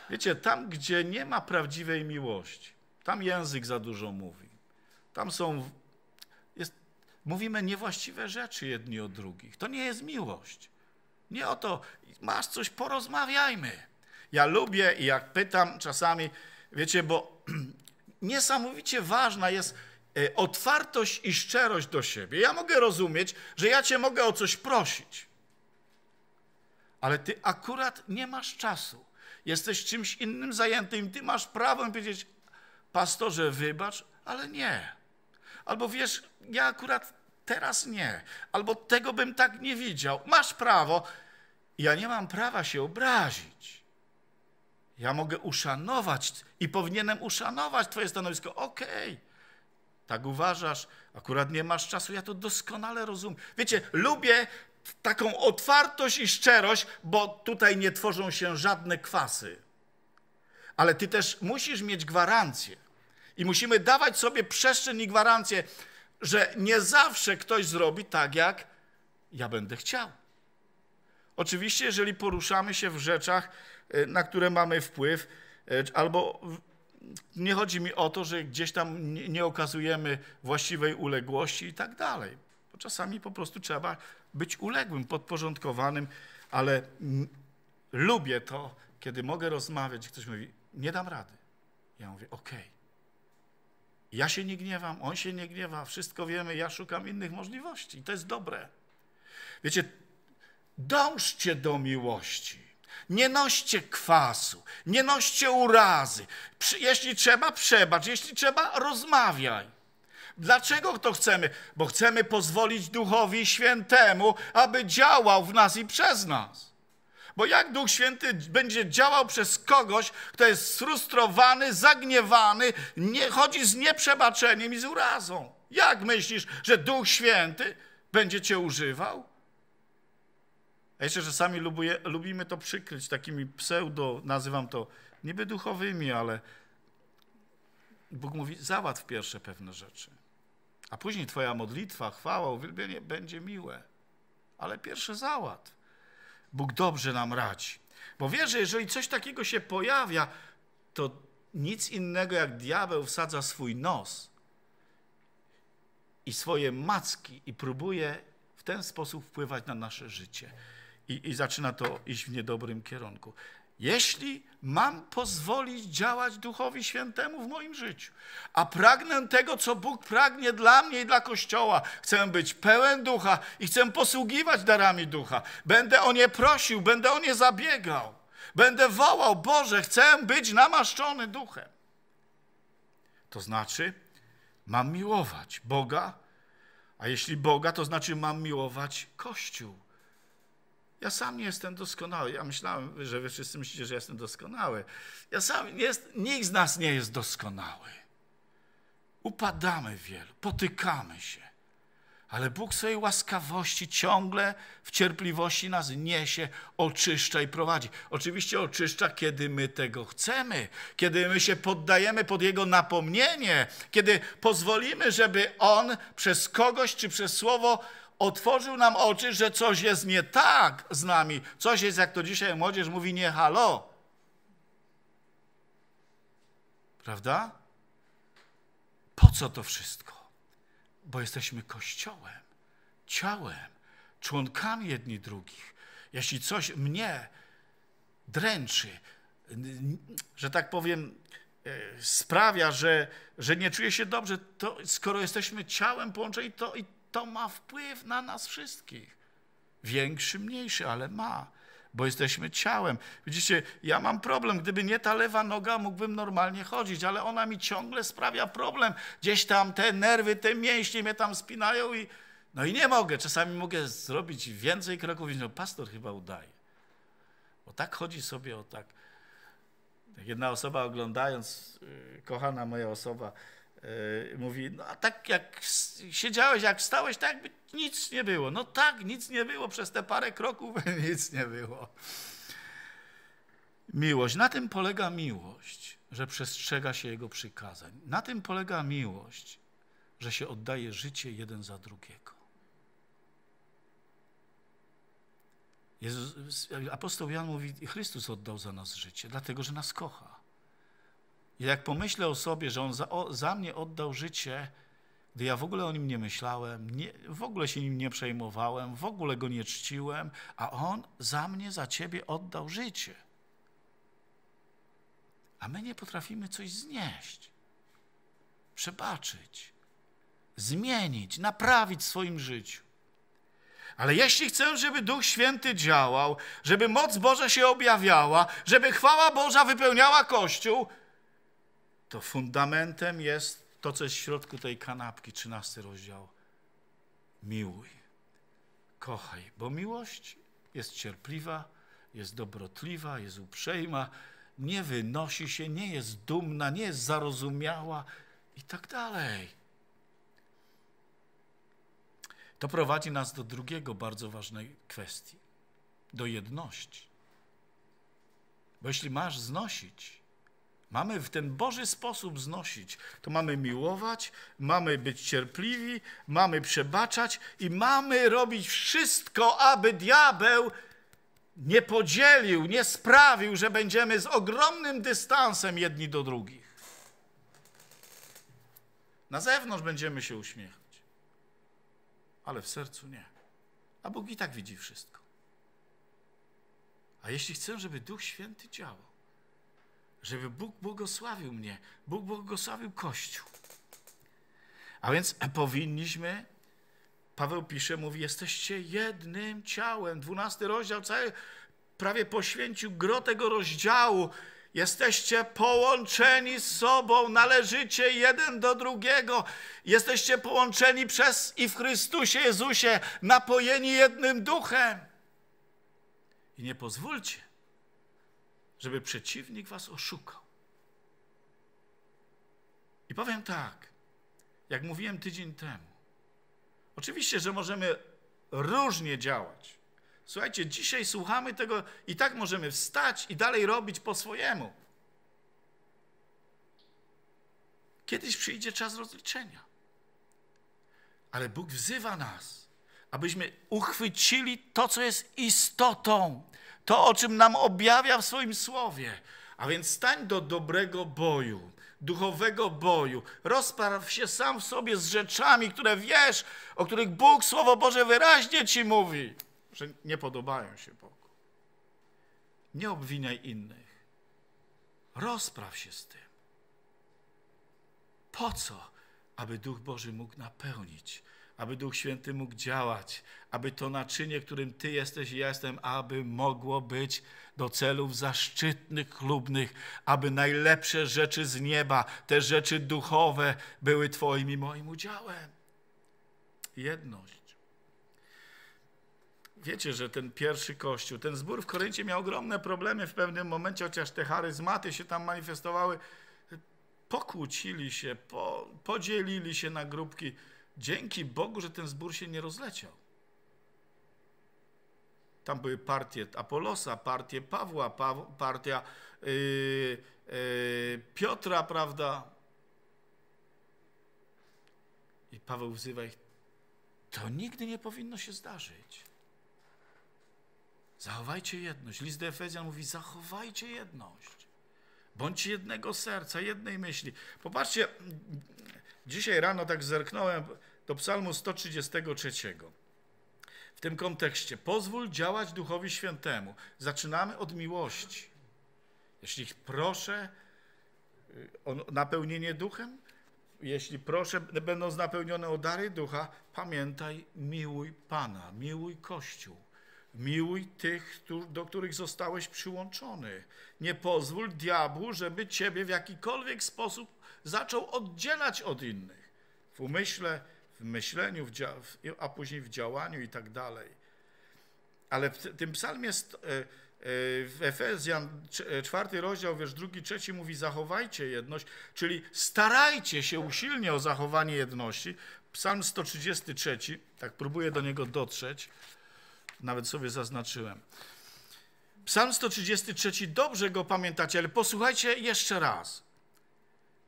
Wiecie, tam, gdzie nie ma prawdziwej miłości, tam język za dużo mówi. Tam są mówimy niewłaściwe rzeczy jedni o drugich. To nie jest miłość. Nie o to, masz coś, porozmawiajmy. Ja lubię i jak pytam czasami, wiecie, bo niesamowicie ważna jest e, otwartość i szczerość do siebie. Ja mogę rozumieć, że ja cię mogę o coś prosić, ale ty akurat nie masz czasu. Jesteś czymś innym zajętym, ty masz prawo powiedzieć, pastorze, wybacz, ale nie albo wiesz, ja akurat teraz nie, albo tego bym tak nie widział. Masz prawo. Ja nie mam prawa się obrazić. Ja mogę uszanować i powinienem uszanować Twoje stanowisko. Okej, okay. tak uważasz, akurat nie masz czasu, ja to doskonale rozumiem. Wiecie, lubię taką otwartość i szczerość, bo tutaj nie tworzą się żadne kwasy. Ale Ty też musisz mieć gwarancję, i musimy dawać sobie przestrzeń i gwarancję, że nie zawsze ktoś zrobi tak, jak ja będę chciał. Oczywiście, jeżeli poruszamy się w rzeczach, y, na które mamy wpływ, y, albo nie chodzi mi o to, że gdzieś tam nie okazujemy właściwej uległości i tak dalej. Bo czasami po prostu trzeba być uległym, podporządkowanym, ale lubię to, kiedy mogę rozmawiać i ktoś mówi, nie dam rady. Ja mówię, okej, okay, ja się nie gniewam, on się nie gniewa, wszystko wiemy, ja szukam innych możliwości. I to jest dobre. Wiecie, dążcie do miłości. Nie noście kwasu, nie noście urazy. Jeśli trzeba, przebacz, jeśli trzeba, rozmawiaj. Dlaczego to chcemy? Bo chcemy pozwolić Duchowi Świętemu, aby działał w nas i przez nas. Bo jak Duch Święty będzie działał przez kogoś, kto jest sfrustrowany, zagniewany, nie, chodzi z nieprzebaczeniem i z urazą? Jak myślisz, że Duch Święty będzie cię używał? A jeszcze że lubuje, lubimy to przykryć takimi pseudo, nazywam to niby duchowymi, ale Bóg mówi, załatw pierwsze pewne rzeczy. A później twoja modlitwa, chwała, uwielbienie będzie miłe. Ale pierwsze załatw. Bóg dobrze nam radzi. Bo wie, że jeżeli coś takiego się pojawia, to nic innego jak diabeł wsadza swój nos i swoje macki i próbuje w ten sposób wpływać na nasze życie. I, i zaczyna to iść w niedobrym kierunku. Jeśli mam pozwolić działać Duchowi Świętemu w moim życiu, a pragnę tego, co Bóg pragnie dla mnie i dla Kościoła, chcę być pełen Ducha i chcę posługiwać darami Ducha. Będę o nie prosił, będę o nie zabiegał, będę wołał, Boże, chcę być namaszczony Duchem. To znaczy, mam miłować Boga, a jeśli Boga, to znaczy mam miłować Kościół. Ja sam nie jestem doskonały. Ja myślałem, że wy wszyscy myślicie, że jestem doskonały. Ja sam nie jest, nikt z nas nie jest doskonały. Upadamy wielu, potykamy się. Ale Bóg swojej łaskawości ciągle w cierpliwości nas niesie, oczyszcza i prowadzi. Oczywiście oczyszcza, kiedy my tego chcemy, kiedy my się poddajemy pod Jego napomnienie, kiedy pozwolimy, żeby On przez kogoś czy przez słowo otworzył nam oczy, że coś jest nie tak z nami. Coś jest, jak to dzisiaj młodzież mówi, nie halo. Prawda? Po co to wszystko? Bo jesteśmy kościołem, ciałem, członkami jedni drugich. Jeśli coś mnie dręczy, że tak powiem, e, sprawia, że, że nie czuję się dobrze, to skoro jesteśmy ciałem połączeni, to i to ma wpływ na nas wszystkich. Większy, mniejszy, ale ma, bo jesteśmy ciałem. Widzicie, ja mam problem. Gdyby nie ta lewa noga, mógłbym normalnie chodzić, ale ona mi ciągle sprawia problem. Gdzieś tam te nerwy, te mięśnie mnie tam spinają i. No i nie mogę. Czasami mogę zrobić więcej kroków i no, pastor chyba udaje. Bo tak chodzi sobie o tak. tak jedna osoba oglądając, y, kochana moja osoba, Y, mówi, no a tak jak siedziałeś, jak stałeś, tak jakby nic nie było. No tak, nic nie było, przez te parę kroków nic nie było. Miłość, na tym polega miłość, że przestrzega się Jego przykazań. Na tym polega miłość, że się oddaje życie jeden za drugiego. Jezus, apostoł Jan mówi, Chrystus oddał za nas życie, dlatego że nas kocha. I jak pomyślę o sobie, że On za, o, za mnie oddał życie, gdy ja w ogóle o nim nie myślałem, nie, w ogóle się nim nie przejmowałem, w ogóle go nie czciłem, a on za mnie, za ciebie oddał życie. A my nie potrafimy coś znieść, przebaczyć, zmienić, naprawić w swoim życiu. Ale jeśli chcę, żeby Duch Święty działał, żeby moc Boża się objawiała, żeby chwała Boża wypełniała Kościół, to fundamentem jest to, co jest w środku tej kanapki, 13 rozdział. Miłuj, kochaj, bo miłość jest cierpliwa, jest dobrotliwa, jest uprzejma, nie wynosi się, nie jest dumna, nie jest zarozumiała i tak dalej. To prowadzi nas do drugiego bardzo ważnej kwestii, do jedności. Bo jeśli masz znosić, mamy w ten Boży sposób znosić, to mamy miłować, mamy być cierpliwi, mamy przebaczać i mamy robić wszystko, aby diabeł nie podzielił, nie sprawił, że będziemy z ogromnym dystansem jedni do drugich. Na zewnątrz będziemy się uśmiechać, ale w sercu nie. A Bóg i tak widzi wszystko. A jeśli chcę, żeby Duch Święty działał, żeby Bóg błogosławił mnie, Bóg błogosławił Kościół. A więc powinniśmy, Paweł pisze, mówi, jesteście jednym ciałem. Dwunasty rozdział cały prawie poświęcił gro tego rozdziału. Jesteście połączeni z sobą, należycie jeden do drugiego. Jesteście połączeni przez i w Chrystusie Jezusie, napojeni jednym duchem. I nie pozwólcie, żeby przeciwnik was oszukał. I powiem tak, jak mówiłem tydzień temu, oczywiście, że możemy różnie działać. Słuchajcie, dzisiaj słuchamy tego i tak możemy wstać i dalej robić po swojemu. Kiedyś przyjdzie czas rozliczenia. Ale Bóg wzywa nas, abyśmy uchwycili to, co jest istotą, to, o czym nam objawia w swoim słowie. A więc stań do dobrego boju, duchowego boju. Rozpraw się sam w sobie z rzeczami, które wiesz, o których Bóg, Słowo Boże wyraźnie ci mówi, że nie podobają się Bogu. Nie obwiniaj innych. Rozpraw się z tym. Po co? Aby Duch Boży mógł napełnić aby Duch Święty mógł działać, aby to naczynie, którym Ty jesteś i ja jestem, aby mogło być do celów zaszczytnych, chlubnych, aby najlepsze rzeczy z nieba, te rzeczy duchowe były Twoim i moim udziałem. Jedność. Wiecie, że ten pierwszy kościół, ten zbór w Koryncie miał ogromne problemy w pewnym momencie, chociaż te charyzmaty się tam manifestowały. Pokłócili się, po, podzielili się na grupki Dzięki Bogu, że ten zbór się nie rozleciał. Tam były partie Apolosa, partie Pawła, partia yy, yy, Piotra, prawda? I Paweł wzywa ich, to nigdy nie powinno się zdarzyć. Zachowajcie jedność. List do Efezjan mówi, zachowajcie jedność. Bądźcie jednego serca, jednej myśli. Popatrzcie, Dzisiaj rano tak zerknąłem do Psalmu 133. W tym kontekście pozwól działać Duchowi Świętemu. Zaczynamy od miłości. Jeśli proszę y, o napełnienie duchem, jeśli proszę, będąc napełnione o dary ducha, pamiętaj, miłuj Pana, miłuj Kościół. Miłuj tych, do których zostałeś przyłączony. Nie pozwól diabłu, żeby ciebie w jakikolwiek sposób zaczął oddzielać od innych w umyśle, w myśleniu, w a później w działaniu i tak dalej. Ale w tym psalmie e, e, w Efezjan, e, czwarty rozdział, wiersz drugi, trzeci mówi zachowajcie jedność, czyli starajcie się usilnie o zachowanie jedności. Psalm 133, tak próbuję do niego dotrzeć, nawet sobie zaznaczyłem. Psalm 133, dobrze go pamiętacie, ale posłuchajcie jeszcze raz.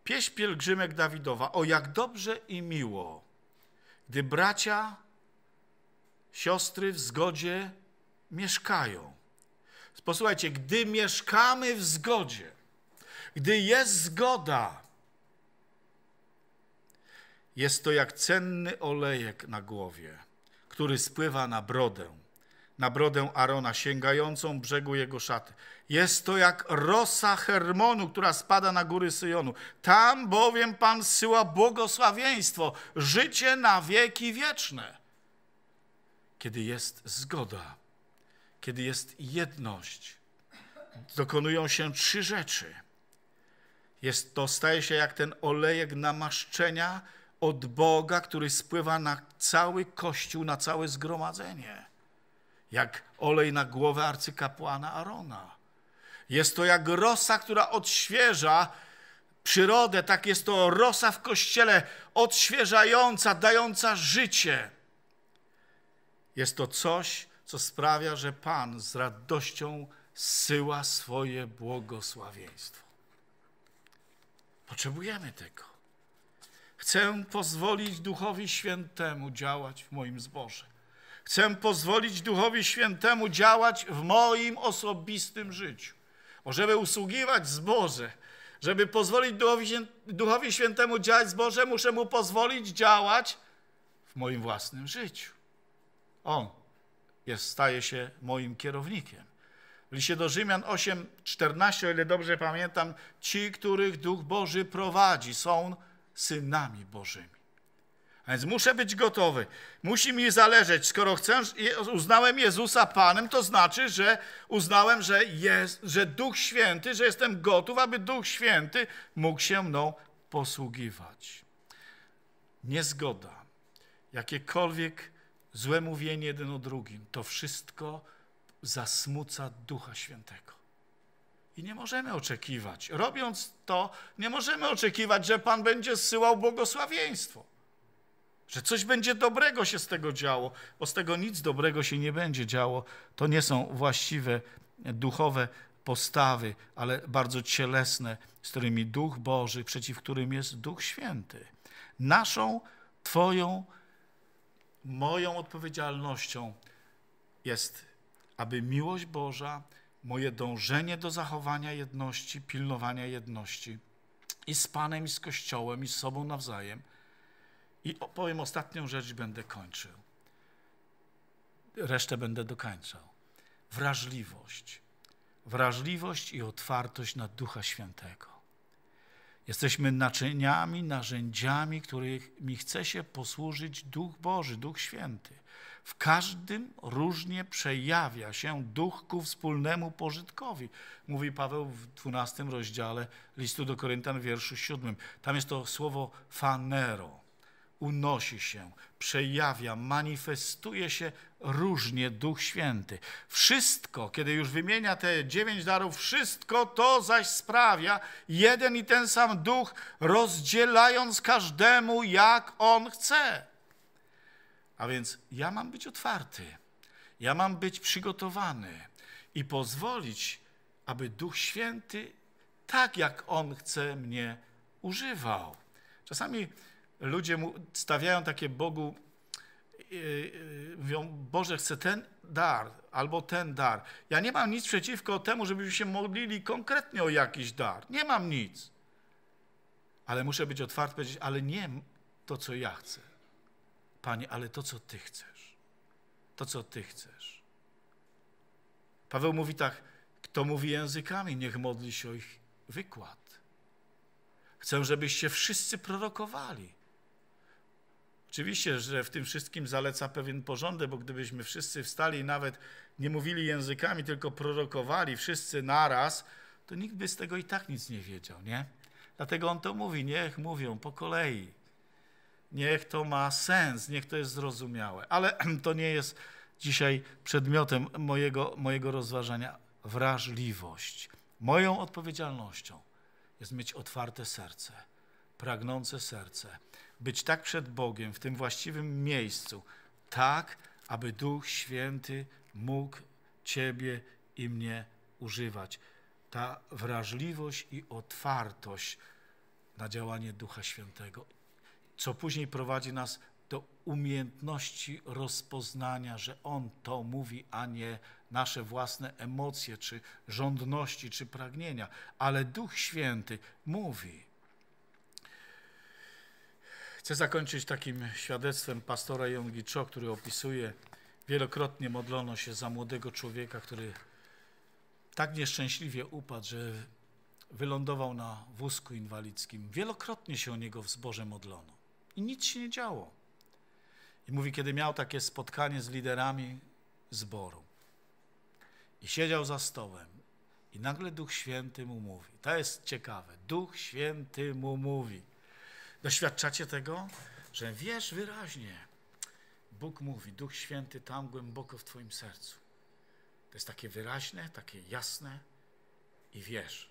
Pieśń pielgrzymek Dawidowa. O, jak dobrze i miło, gdy bracia, siostry w zgodzie mieszkają. Posłuchajcie, gdy mieszkamy w zgodzie, gdy jest zgoda, jest to jak cenny olejek na głowie, który spływa na brodę na brodę Arona, sięgającą brzegu jego szaty. Jest to jak rosa Hermonu, która spada na góry Syjonu. Tam bowiem Pan zsyła błogosławieństwo, życie na wieki wieczne. Kiedy jest zgoda, kiedy jest jedność, dokonują się trzy rzeczy. Jest to, staje się jak ten olejek namaszczenia od Boga, który spływa na cały kościół, na całe zgromadzenie jak olej na głowę arcykapłana Arona. Jest to jak rosa, która odświeża przyrodę, tak jest to rosa w kościele, odświeżająca, dająca życie. Jest to coś, co sprawia, że Pan z radością syła swoje błogosławieństwo. Potrzebujemy tego. Chcę pozwolić Duchowi Świętemu działać w moim zborze. Chcę pozwolić Duchowi Świętemu działać w moim osobistym życiu. Bo żeby usługiwać Boże, żeby pozwolić Duchowi, Świętemu działać Boże, muszę mu pozwolić działać w moim własnym życiu. On jest, staje się moim kierownikiem. W liście do Rzymian 8, 14, o ile dobrze pamiętam, ci, których Duch Boży prowadzi, są synami Bożymi więc muszę być gotowy. Musi mi zależeć. Skoro chcę, uznałem Jezusa Panem, to znaczy, że uznałem, że jest, że Duch Święty, że jestem gotów, aby Duch Święty mógł się mną posługiwać. Niezgoda, jakiekolwiek złe mówienie jeden o drugim, to wszystko zasmuca Ducha Świętego. I nie możemy oczekiwać, robiąc to, nie możemy oczekiwać, że Pan będzie zsyłał błogosławieństwo że coś będzie dobrego się z tego działo, bo z tego nic dobrego się nie będzie działo. To nie są właściwe duchowe postawy, ale bardzo cielesne, z którymi Duch Boży, przeciw którym jest Duch Święty. Naszą, Twoją, moją odpowiedzialnością jest, aby miłość Boża, moje dążenie do zachowania jedności, pilnowania jedności i z Panem, i z Kościołem, i z sobą nawzajem – i powiem ostatnią rzecz, będę kończył. Resztę będę dokańczał. Wrażliwość. Wrażliwość i otwartość na Ducha Świętego. Jesteśmy naczyniami, narzędziami, którymi chce się posłużyć Duch Boży, Duch Święty. W każdym różnie przejawia się duch ku wspólnemu pożytkowi. Mówi Paweł w 12 rozdziale listu do w wierszu 7. Tam jest to słowo fanero unosi się, przejawia, manifestuje się różnie Duch Święty. Wszystko, kiedy już wymienia te dziewięć darów, wszystko to zaś sprawia jeden i ten sam Duch, rozdzielając każdemu, jak On chce. A więc ja mam być otwarty, ja mam być przygotowany i pozwolić, aby Duch Święty, tak jak On chce, mnie używał. Czasami ludzie mu stawiają takie Bogu, e, e, mówią, Boże, chcę ten dar albo ten dar. Ja nie mam nic przeciwko temu, żebyśmy się modlili konkretnie o jakiś dar. Nie mam nic. Ale muszę być otwarty, powiedzieć, ale nie to, co ja chcę. Panie, ale to, co Ty chcesz. To, co Ty chcesz. Paweł mówi tak, kto mówi językami, niech modli się o ich wykład. Chcę, żebyście wszyscy prorokowali. Oczywiście, że w tym wszystkim zaleca pewien porządek, bo gdybyśmy wszyscy wstali i nawet nie mówili językami, tylko prorokowali wszyscy naraz, to nikt by z tego i tak nic nie wiedział, nie? Dlatego on to mówi, niech mówią po kolei. Niech to ma sens, niech to jest zrozumiałe. Ale to nie jest dzisiaj przedmiotem mojego, mojego rozważania. Wrażliwość. Moją odpowiedzialnością jest mieć otwarte serce, pragnące serce być tak przed Bogiem, w tym właściwym miejscu, tak, aby Duch Święty mógł Ciebie i mnie używać. Ta wrażliwość i otwartość na działanie Ducha Świętego, co później prowadzi nas do umiejętności rozpoznania, że On to mówi, a nie nasze własne emocje, czy żądności, czy pragnienia. Ale Duch Święty mówi. Chcę zakończyć takim świadectwem pastora Jongi Cho, który opisuje, wielokrotnie modlono się za młodego człowieka, który tak nieszczęśliwie upadł, że wylądował na wózku inwalidzkim. Wielokrotnie się o niego w zborze modlono i nic się nie działo. I mówi, kiedy miał takie spotkanie z liderami zboru i siedział za stołem i nagle Duch Święty mu mówi, to jest ciekawe, Duch Święty mu mówi – Doświadczacie tego? Że wiesz wyraźnie, Bóg mówi, Duch Święty tam głęboko w Twoim sercu. To jest takie wyraźne, takie jasne i wiesz.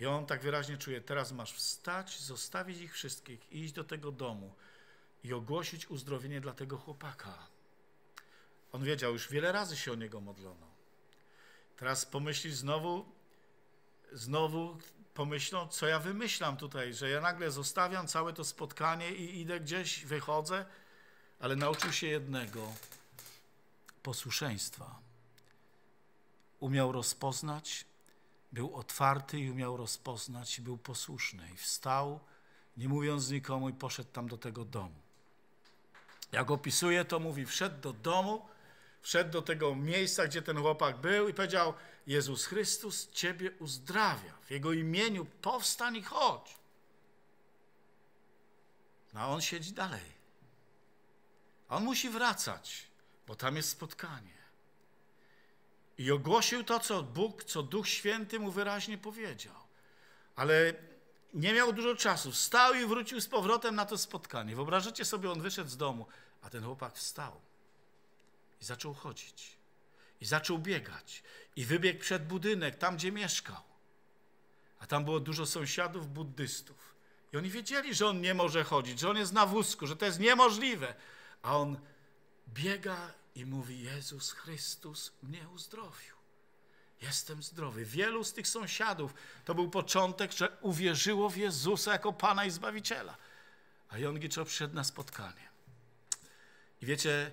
I on tak wyraźnie czuje, teraz masz wstać, zostawić ich wszystkich, iść do tego domu i ogłosić uzdrowienie dla tego chłopaka. On wiedział, już wiele razy się o niego modlono. Teraz pomyślisz znowu, znowu pomyślą, co ja wymyślam tutaj, że ja nagle zostawiam całe to spotkanie i idę gdzieś, wychodzę, ale nauczył się jednego posłuszeństwa. Umiał rozpoznać, był otwarty i umiał rozpoznać, był posłuszny. I wstał, nie mówiąc nikomu, i poszedł tam do tego domu. Jak opisuje, to mówi: Wszedł do domu wszedł do tego miejsca, gdzie ten chłopak był i powiedział: Jezus Chrystus ciebie uzdrawia. W jego imieniu powstań i chodź. No a on siedzi dalej. on musi wracać, bo tam jest spotkanie. I ogłosił to, co Bóg, co Duch Święty mu wyraźnie powiedział. Ale nie miał dużo czasu. Wstał i wrócił z powrotem na to spotkanie. Wyobrażacie sobie, on wyszedł z domu, a ten chłopak wstał. I zaczął chodzić. I zaczął biegać. I wybiegł przed budynek, tam gdzie mieszkał. A tam było dużo sąsiadów buddystów. I oni wiedzieli, że on nie może chodzić, że on jest na wózku, że to jest niemożliwe. A on biega i mówi: Jezus Chrystus mnie uzdrowił. Jestem zdrowy. Wielu z tych sąsiadów to był początek, że uwierzyło w Jezusa jako Pana i Zbawiciela. A Jongi przyszedł na spotkanie. I wiecie,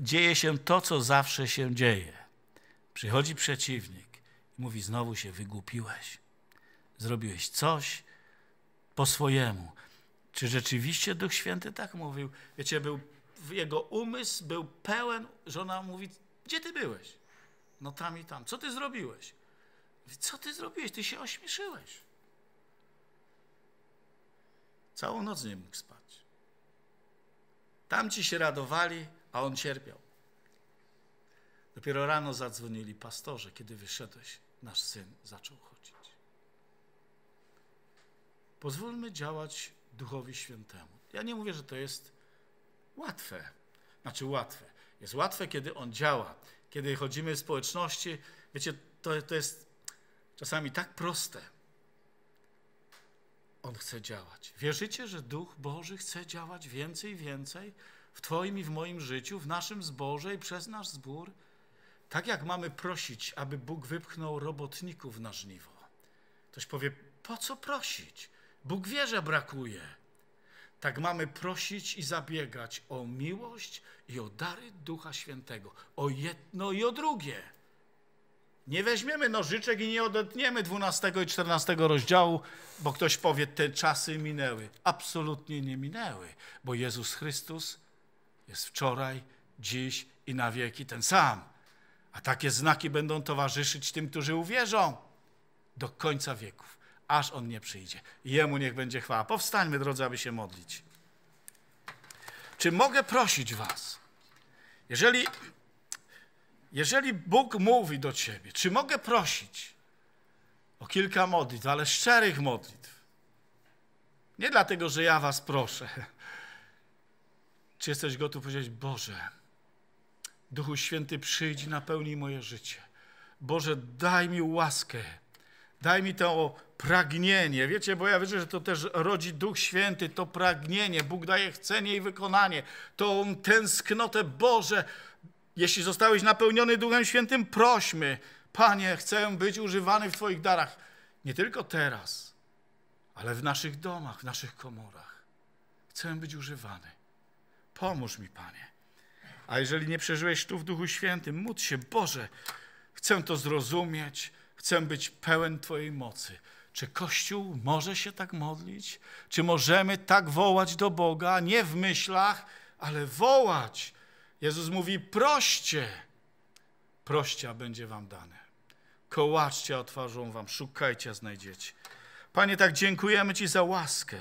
dzieje się to, co zawsze się dzieje. Przychodzi przeciwnik i mówi: Znowu się wygłupiłeś. Zrobiłeś coś po swojemu. Czy rzeczywiście Duch Święty tak mówił? Wiecie, był, jego umysł był pełen, żona mówi: Gdzie ty byłeś? No tam i tam. Co ty zrobiłeś? Co ty zrobiłeś? Ty się ośmieszyłeś. Całą noc nie mógł spać. Tamci się radowali, a on cierpiał. Dopiero rano zadzwonili pastorze, kiedy wyszedłeś, nasz syn zaczął chodzić. Pozwólmy działać Duchowi Świętemu. Ja nie mówię, że to jest łatwe. Znaczy łatwe. Jest łatwe, kiedy On działa. Kiedy chodzimy w społeczności, wiecie, to, to jest czasami tak proste. On chce działać. Wierzycie, że Duch Boży chce działać więcej i więcej? w Twoim i w moim życiu, w naszym zborze i przez nasz zbór, tak jak mamy prosić, aby Bóg wypchnął robotników na żniwo. Ktoś powie, po co prosić? Bóg wie, że brakuje. Tak mamy prosić i zabiegać o miłość i o dary Ducha Świętego, o jedno i o drugie. Nie weźmiemy nożyczek i nie odetniemy 12 i 14 rozdziału, bo ktoś powie, te czasy minęły. Absolutnie nie minęły, bo Jezus Chrystus jest wczoraj, dziś i na wieki ten sam. A takie znaki będą towarzyszyć tym, którzy uwierzą do końca wieków, aż on nie przyjdzie. Jemu niech będzie chwała. Powstańmy, drodzy, aby się modlić. Czy mogę prosić Was, jeżeli, jeżeli Bóg mówi do Ciebie, czy mogę prosić o kilka modlitw, ale szczerych modlitw? Nie dlatego, że ja Was proszę czy jesteś gotów powiedzieć, Boże, Duchu Święty, przyjdź napełnij moje życie. Boże, daj mi łaskę, daj mi to pragnienie. Wiecie, bo ja wierzę, że to też rodzi Duch Święty, to pragnienie. Bóg daje chcenie i wykonanie, tą tęsknotę Boże. Jeśli zostałeś napełniony Duchem Świętym, prośmy, Panie, chcę być używany w Twoich darach. Nie tylko teraz, ale w naszych domach, w naszych komorach. Chcę być używany. Pomóż mi, Panie. A jeżeli nie przeżyłeś tu w Duchu Świętym, módl się, Boże, chcę to zrozumieć, chcę być pełen Twojej mocy. Czy Kościół może się tak modlić? Czy możemy tak wołać do Boga, nie w myślach, ale wołać? Jezus mówi: proście, prościa będzie Wam dane. Kołaczcie, otworzą Wam, szukajcie, znajdziecie. Panie, tak dziękujemy Ci za łaskę.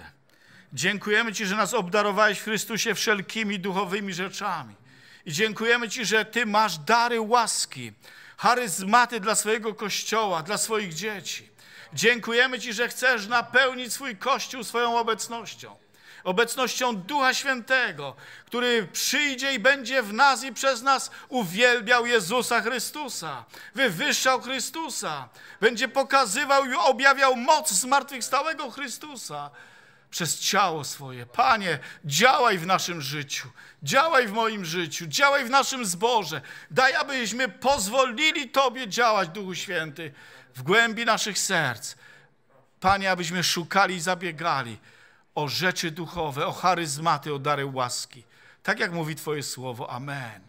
Dziękujemy Ci, że nas obdarowałeś w Chrystusie wszelkimi duchowymi rzeczami. I dziękujemy Ci, że Ty masz dary łaski, charyzmaty dla swojego kościoła, dla swoich dzieci. Dziękujemy Ci, że chcesz napełnić swój kościół swoją obecnością. Obecnością Ducha Świętego, który przyjdzie i będzie w nas i przez nas uwielbiał Jezusa Chrystusa, wywyższał Chrystusa, będzie pokazywał i objawiał moc zmartwychwstałego Chrystusa, przez ciało swoje. Panie, działaj w naszym życiu, działaj w moim życiu, działaj w naszym zborze. Daj, abyśmy pozwolili Tobie działać, Duchu Święty, w głębi naszych serc. Panie, abyśmy szukali i zabiegali o rzeczy duchowe, o charyzmaty, o dary łaski. Tak jak mówi Twoje słowo. Amen.